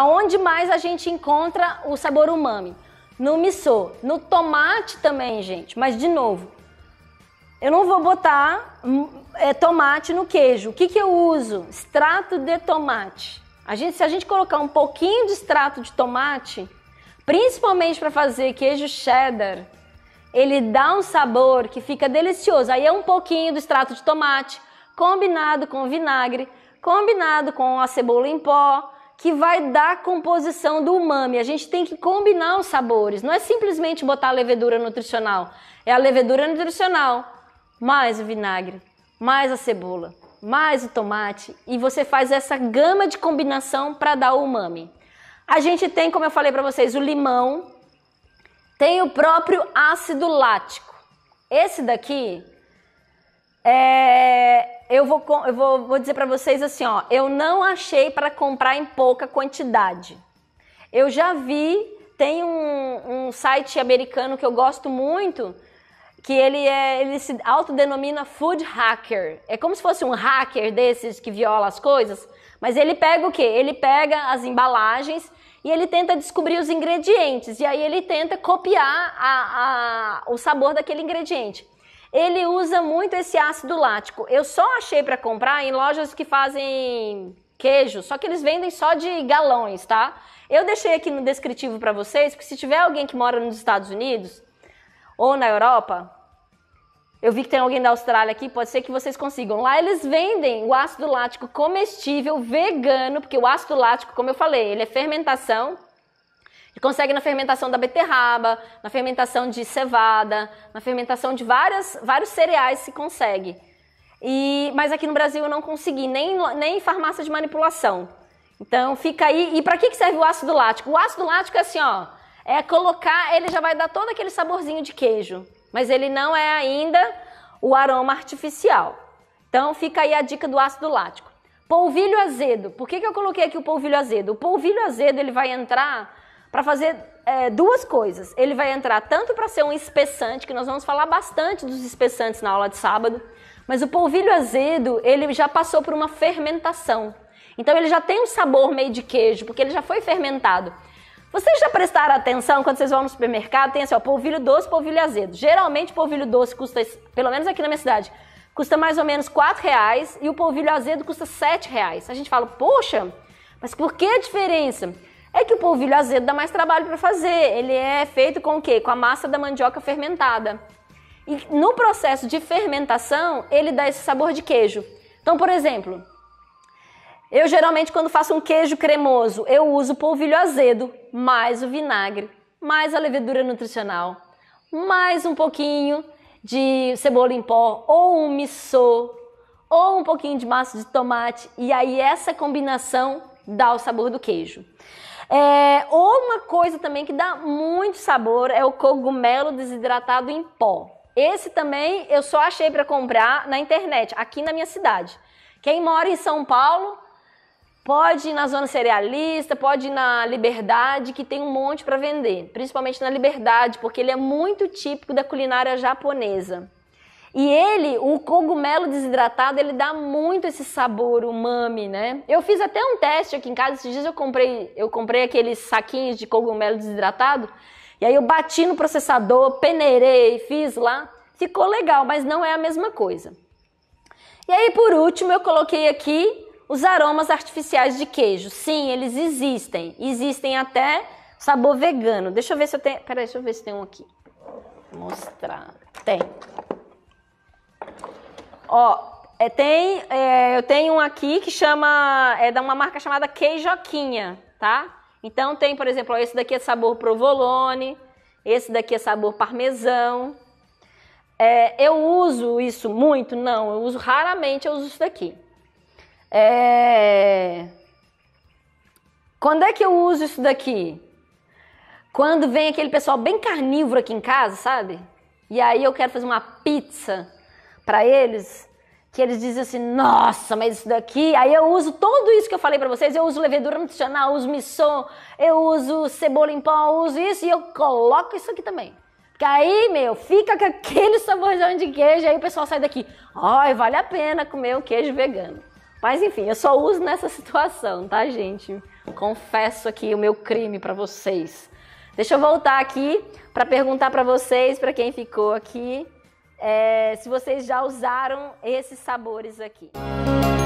Aonde mais a gente encontra o sabor umami? No miso, no tomate também, gente. Mas de novo, eu não vou botar hum, é, tomate no queijo. O que, que eu uso? Extrato de tomate. A gente, se a gente colocar um pouquinho de extrato de tomate, principalmente para fazer queijo cheddar, ele dá um sabor que fica delicioso. Aí é um pouquinho do extrato de tomate, combinado com vinagre, combinado com a cebola em pó, que vai dar a composição do umami. A gente tem que combinar os sabores. Não é simplesmente botar a levedura nutricional. É a levedura nutricional, mais o vinagre, mais a cebola, mais o tomate. E você faz essa gama de combinação para dar o umami. A gente tem, como eu falei para vocês, o limão. Tem o próprio ácido lático. Esse daqui é, eu vou, eu vou, vou dizer para vocês assim, ó, eu não achei para comprar em pouca quantidade. Eu já vi, tem um, um site americano que eu gosto muito, que ele é, ele se autodenomina food hacker. É como se fosse um hacker desses que viola as coisas, mas ele pega o quê? Ele pega as embalagens e ele tenta descobrir os ingredientes e aí ele tenta copiar a, a, o sabor daquele ingrediente ele usa muito esse ácido lático. Eu só achei para comprar em lojas que fazem queijo, só que eles vendem só de galões, tá? Eu deixei aqui no descritivo para vocês, porque se tiver alguém que mora nos Estados Unidos ou na Europa, eu vi que tem alguém da Austrália aqui, pode ser que vocês consigam. Lá eles vendem o ácido lático comestível vegano, porque o ácido lático, como eu falei, ele é fermentação ele consegue na fermentação da beterraba, na fermentação de cevada, na fermentação de várias, vários cereais se consegue. E, mas aqui no Brasil eu não consegui, nem, nem farmácia de manipulação. Então fica aí. E para que, que serve o ácido lático? O ácido lático é assim, ó. É colocar, ele já vai dar todo aquele saborzinho de queijo. Mas ele não é ainda o aroma artificial. Então fica aí a dica do ácido lático. Polvilho azedo. Por que, que eu coloquei aqui o polvilho azedo? O polvilho azedo ele vai entrar para fazer é, duas coisas. Ele vai entrar tanto para ser um espessante, que nós vamos falar bastante dos espessantes na aula de sábado, mas o polvilho azedo, ele já passou por uma fermentação. Então ele já tem um sabor meio de queijo, porque ele já foi fermentado. Vocês já prestaram atenção quando vocês vão no supermercado, tem assim, ó, polvilho doce, polvilho azedo. Geralmente polvilho doce custa, pelo menos aqui na minha cidade, custa mais ou menos 4 reais e o polvilho azedo custa 7 reais. A gente fala, poxa, mas por que a diferença? É que o polvilho azedo dá mais trabalho para fazer. Ele é feito com o quê? Com a massa da mandioca fermentada. E no processo de fermentação, ele dá esse sabor de queijo. Então, por exemplo, eu geralmente quando faço um queijo cremoso, eu uso polvilho azedo, mais o vinagre, mais a levedura nutricional, mais um pouquinho de cebola em pó ou um missô ou um pouquinho de massa de tomate e aí essa combinação dá o sabor do queijo. É, ou uma coisa também que dá muito sabor é o cogumelo desidratado em pó. Esse também eu só achei para comprar na internet, aqui na minha cidade. Quem mora em São Paulo pode ir na zona cerealista, pode ir na Liberdade, que tem um monte para vender, principalmente na Liberdade, porque ele é muito típico da culinária japonesa. E ele, o cogumelo desidratado, ele dá muito esse sabor umami, né? Eu fiz até um teste aqui em casa, esses dias eu comprei, eu comprei aqueles saquinhos de cogumelo desidratado, e aí eu bati no processador, peneirei, fiz lá, ficou legal, mas não é a mesma coisa. E aí por último, eu coloquei aqui os aromas artificiais de queijo. Sim, eles existem. Existem até sabor vegano. Deixa eu ver se eu tenho, peraí, deixa eu ver se tem um aqui. Vou mostrar. Tem. Ó, é, tem, é, eu tenho um aqui que chama, é da uma marca chamada Queijoquinha, tá? Então tem, por exemplo, ó, esse daqui é sabor provolone, esse daqui é sabor parmesão. É, eu uso isso muito? Não, eu uso raramente, eu uso isso daqui. É... Quando é que eu uso isso daqui? Quando vem aquele pessoal bem carnívoro aqui em casa, sabe? E aí eu quero fazer uma pizza para eles que eles dizem assim: nossa, mas isso daqui. Aí eu uso tudo isso que eu falei para vocês: eu uso levedura nutricional, uso missô, eu uso cebola em pó, uso isso e eu coloco isso aqui também. Porque aí, meu, fica com aquele saborzão de queijo, aí o pessoal sai daqui: ai, vale a pena comer um queijo vegano. Mas enfim, eu só uso nessa situação, tá, gente? Confesso aqui o meu crime para vocês. Deixa eu voltar aqui para perguntar para vocês, para quem ficou aqui é, se vocês já usaram esses sabores aqui. Música